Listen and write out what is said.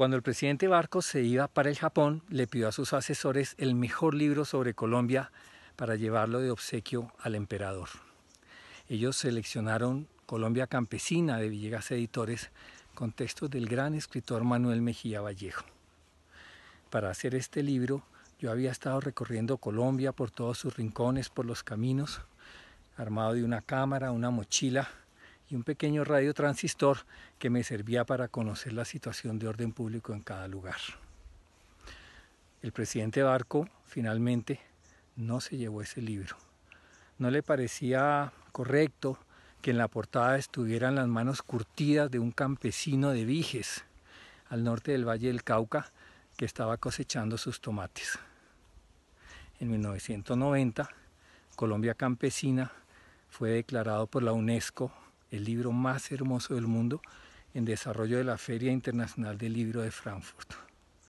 Cuando el presidente Barcos se iba para el Japón, le pidió a sus asesores el mejor libro sobre Colombia para llevarlo de obsequio al emperador. Ellos seleccionaron Colombia Campesina de Villegas Editores con textos del gran escritor Manuel Mejía Vallejo. Para hacer este libro, yo había estado recorriendo Colombia por todos sus rincones, por los caminos, armado de una cámara, una mochila y un pequeño radio transistor que me servía para conocer la situación de orden público en cada lugar. El presidente Barco finalmente no se llevó ese libro. No le parecía correcto que en la portada estuvieran las manos curtidas de un campesino de Viges, al norte del Valle del Cauca, que estaba cosechando sus tomates. En 1990, Colombia Campesina fue declarado por la UNESCO el libro más hermoso del mundo en desarrollo de la Feria Internacional del Libro de Frankfurt.